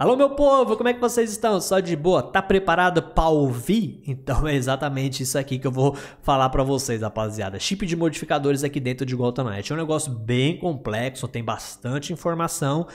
Alô, meu povo, como é que vocês estão? Só de boa? Tá preparado para ouvir? Então é exatamente isso aqui que eu vou falar para vocês, rapaziada. Chip de modificadores aqui dentro de Gotham Knight. É um negócio bem complexo, tem bastante informação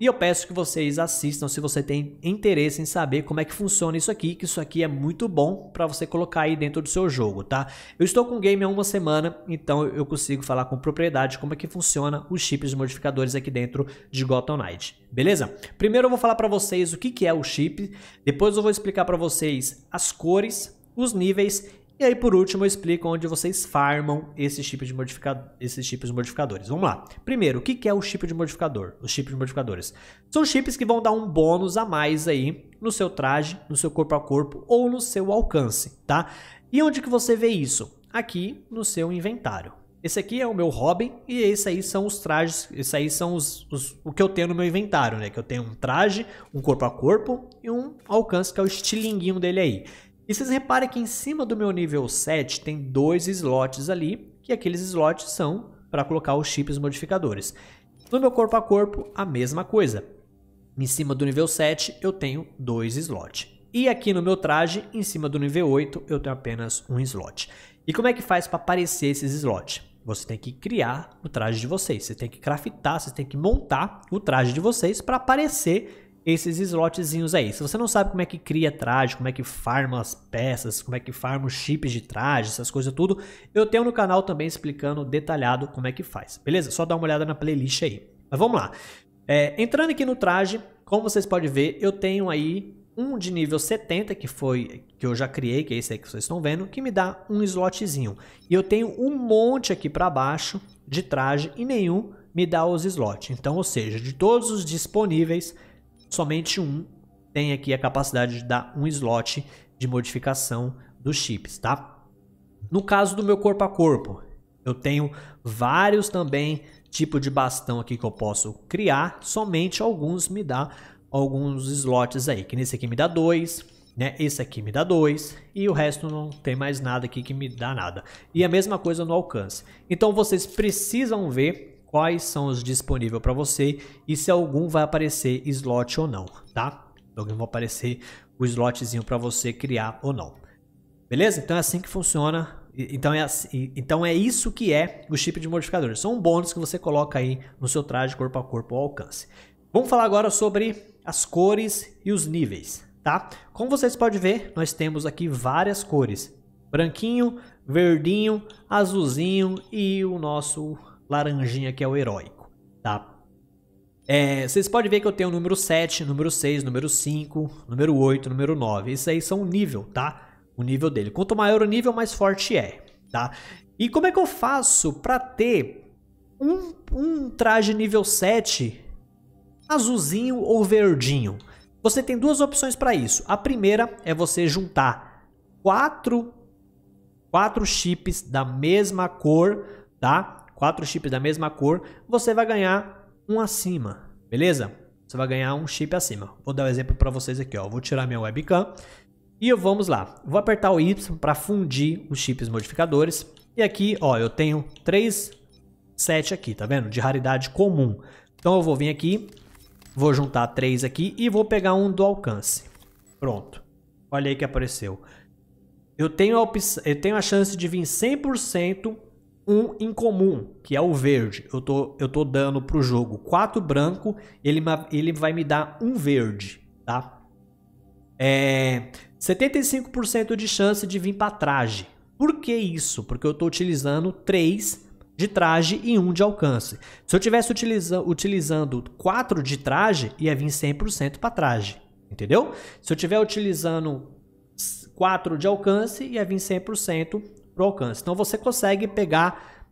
e eu peço que vocês assistam se você tem interesse em saber como é que funciona isso aqui, que isso aqui é muito bom para você colocar aí dentro do seu jogo, tá? Eu estou com o game há uma semana, então eu consigo falar com propriedade como é que funciona os chips modificadores aqui dentro de Gotham Knight, beleza? Primeiro eu vou falar para vocês o que, que é o chip, depois eu vou explicar para vocês as cores, os níveis e aí, por último, eu explico onde vocês farmam esses tipos de, modificado, esses tipos de modificadores. Vamos lá. Primeiro, o que é o chip de modificador? Os chips de modificadores. São chips que vão dar um bônus a mais aí no seu traje, no seu corpo a corpo ou no seu alcance, tá? E onde que você vê isso? Aqui no seu inventário. Esse aqui é o meu Robin e esses aí são os trajes, esses aí são os, os, o que eu tenho no meu inventário, né? Que eu tenho um traje, um corpo a corpo e um alcance, que é o estilinguinho dele aí. E vocês reparem que em cima do meu nível 7 tem dois slots ali, que aqueles slots são para colocar os chips modificadores. No meu corpo a corpo, a mesma coisa. Em cima do nível 7 eu tenho dois slots. E aqui no meu traje, em cima do nível 8, eu tenho apenas um slot. E como é que faz para aparecer esses slots? Você tem que criar o traje de vocês, você tem que craftar, você tem que montar o traje de vocês para aparecer esses slotzinhos aí. Se você não sabe como é que cria traje, como é que farma as peças, como é que farma os chips de traje, essas coisas tudo, eu tenho no canal também explicando detalhado como é que faz, beleza? Só dá uma olhada na playlist aí. Mas vamos lá. É, entrando aqui no traje, como vocês podem ver, eu tenho aí um de nível 70, que foi que eu já criei, que é esse aí que vocês estão vendo, que me dá um slotzinho. E eu tenho um monte aqui para baixo de traje e nenhum me dá os slots. Então, ou seja, de todos os disponíveis, somente um tem aqui a capacidade de dar um slot de modificação dos chips, tá? No caso do meu corpo a corpo, eu tenho vários também tipo de bastão aqui que eu posso criar, somente alguns me dá alguns slots aí, que nesse aqui me dá dois, né? Esse aqui me dá dois e o resto não tem mais nada aqui que me dá nada. E a mesma coisa no alcance. Então vocês precisam ver quais são os disponíveis para você e se algum vai aparecer slot ou não, tá? Alguém vai aparecer o slotzinho para você criar ou não. Beleza? Então é assim que funciona. Então é, assim, então é isso que é o chip de modificadores. São um bônus que você coloca aí no seu traje corpo a corpo ao alcance. Vamos falar agora sobre as cores e os níveis, tá? Como vocês podem ver, nós temos aqui várias cores. Branquinho, verdinho, azulzinho e o nosso laranjinha que é o heróico, tá? É, vocês podem ver que eu tenho o número 7, número 6, número 5, número 8, número 9. Isso aí são o nível, tá? O nível dele. Quanto maior o nível, mais forte é, tá? E como é que eu faço para ter um, um traje nível 7 azulzinho ou verdinho? Você tem duas opções para isso. A primeira é você juntar quatro, quatro chips da mesma cor, tá? quatro chips da mesma cor, você vai ganhar um acima, beleza? Você vai ganhar um chip acima. Vou dar um exemplo para vocês aqui, ó. Vou tirar minha webcam e vamos lá. Vou apertar o Y para fundir os chips modificadores. E aqui, ó, eu tenho três sete aqui, tá vendo? De raridade comum. Então eu vou vir aqui, vou juntar três aqui e vou pegar um do alcance. Pronto. Olha aí que apareceu. Eu tenho a, opção, eu tenho a chance de vir 100% um incomum, que é o verde. Eu tô, eu tô dando pro jogo 4 branco, ele, ele vai me dar um verde, tá? É, 75% de chance de vir para traje. Por que isso? Porque eu tô utilizando 3 de traje e 1 de alcance. Se eu tivesse utiliza utilizando 4 de traje, ia vir 100% para traje. Entendeu? Se eu tiver utilizando 4 de alcance, ia vir 100% pro alcance. Então você consegue pegar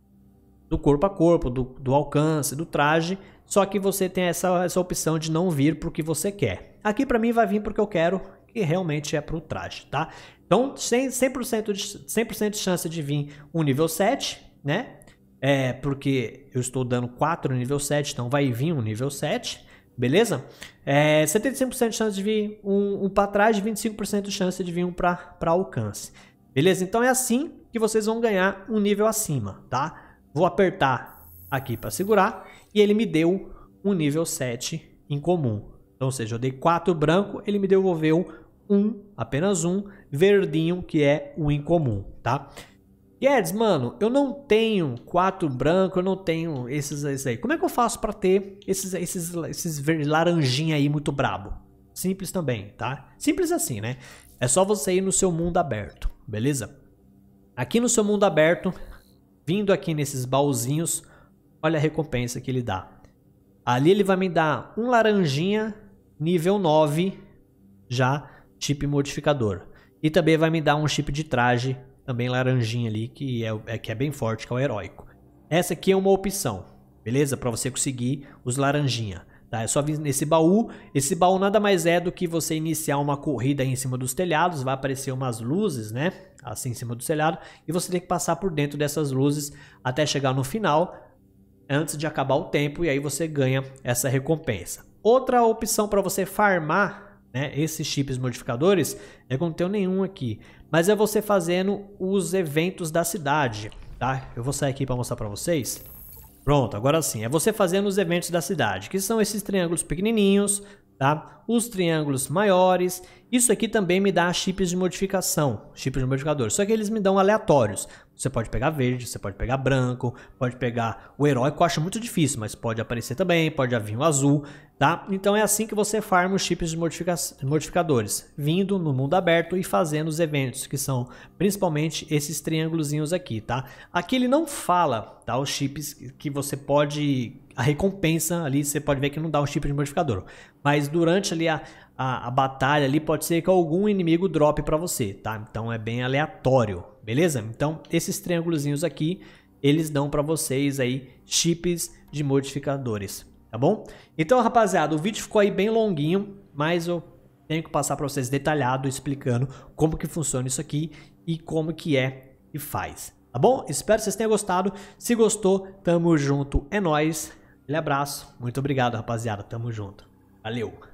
do corpo a corpo, do, do alcance, do traje, só que você tem essa, essa opção de não vir para o que você quer. Aqui para mim vai vir porque eu quero, que realmente é para o traje, tá? Então 100%, de, 100 de chance de vir um nível 7, né? É porque eu estou dando 4 nível 7, então vai vir um nível 7. Beleza? É, 75% de chance de vir um, um para trás, 25% de chance de vir um para alcance. Beleza? Então é assim que vocês vão ganhar um nível acima, tá? Vou apertar aqui para segurar e ele me deu um nível 7 em comum. Então, ou seja, eu dei 4 branco, ele me devolveu um, apenas um, verdinho, que é o incomum, tá? Guedes, mano, eu não tenho 4 branco, eu não tenho esses, esses aí. Como é que eu faço para ter esses, esses, esses laranjinha aí muito brabo? Simples também, tá? Simples assim, né? É só você ir no seu mundo aberto, beleza? Aqui no seu mundo aberto, vindo aqui nesses baúzinhos, olha a recompensa que ele dá. Ali ele vai me dar um laranjinha nível 9 já chip modificador. E também vai me dar um chip de traje também laranjinha ali que é, é que é bem forte, que é o heróico. Essa aqui é uma opção, beleza? Para você conseguir os laranjinha. Tá, é só vir nesse baú. Esse baú nada mais é do que você iniciar uma corrida em cima dos telhados, vai aparecer umas luzes, né? assim em cima do telhado, e você tem que passar por dentro dessas luzes até chegar no final, antes de acabar o tempo, e aí você ganha essa recompensa. Outra opção para você farmar né, esses chips modificadores, eu não tenho nenhum aqui, mas é você fazendo os eventos da cidade, tá? Eu vou sair aqui para mostrar para vocês. Pronto, agora sim, é você fazendo os eventos da cidade, que são esses triângulos pequenininhos, Tá? Os triângulos maiores, isso aqui também me dá chips de modificação, chips de modificador, só que eles me dão aleatórios. Você pode pegar verde, você pode pegar branco, pode pegar o herói, que eu acho muito difícil, mas pode aparecer também, pode vir o azul, tá? Então é assim que você farma os chips de modifica modificadores, vindo no mundo aberto e fazendo os eventos, que são principalmente esses triângulos aqui, tá? Aqui ele não fala, tá? Os chips que você pode a recompensa ali, você pode ver que não dá um chip de modificador. Mas durante ali a, a, a batalha ali, pode ser que algum inimigo drop para você, tá? Então é bem aleatório, beleza? Então esses triângulozinhos aqui, eles dão para vocês aí chips de modificadores, tá bom? Então rapaziada, o vídeo ficou aí bem longuinho, mas eu tenho que passar para vocês detalhado explicando como que funciona isso aqui e como que é e faz. Tá bom? Espero que vocês tenham gostado. Se gostou, tamo junto, é nóis. Aquele abraço, muito obrigado, rapaziada. Tamo junto. Valeu!